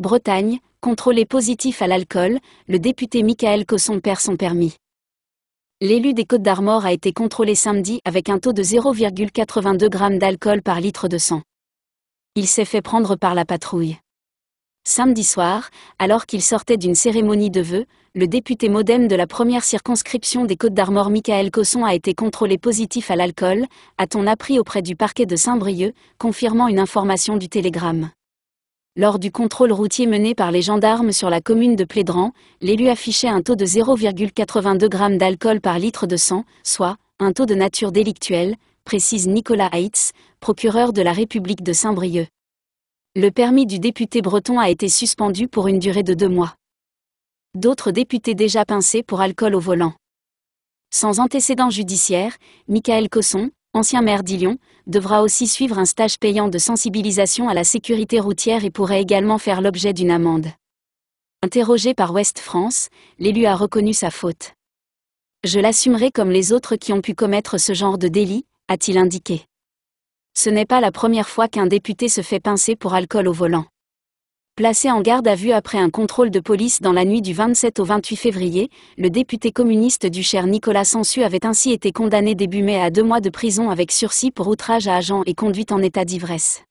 Bretagne, contrôlé positif à l'alcool, le député Michael Cosson perd son permis. L'élu des Côtes d'Armor a été contrôlé samedi avec un taux de 0,82 g d'alcool par litre de sang. Il s'est fait prendre par la patrouille. Samedi soir, alors qu'il sortait d'une cérémonie de vœux, le député modem de la première circonscription des Côtes d'Armor Michael Cosson a été contrôlé positif à l'alcool, a-t-on appris auprès du parquet de Saint-Brieuc, confirmant une information du Télégramme. Lors du contrôle routier mené par les gendarmes sur la commune de Plédran, l'élu affichait un taux de 0,82 g d'alcool par litre de sang, soit un taux de nature délictuelle, précise Nicolas Heitz, procureur de la République de Saint-Brieuc. Le permis du député breton a été suspendu pour une durée de deux mois. D'autres députés déjà pincés pour alcool au volant. Sans antécédent judiciaire, Michael Cosson, L'ancien maire d'Illion, devra aussi suivre un stage payant de sensibilisation à la sécurité routière et pourrait également faire l'objet d'une amende. Interrogé par Ouest France, l'élu a reconnu sa faute. Je l'assumerai comme les autres qui ont pu commettre ce genre de délit, a-t-il indiqué. Ce n'est pas la première fois qu'un député se fait pincer pour alcool au volant. Placé en garde à vue après un contrôle de police dans la nuit du 27 au 28 février, le député communiste du Cher Nicolas Sansu avait ainsi été condamné début mai à deux mois de prison avec sursis pour outrage à agent et conduite en état d'ivresse.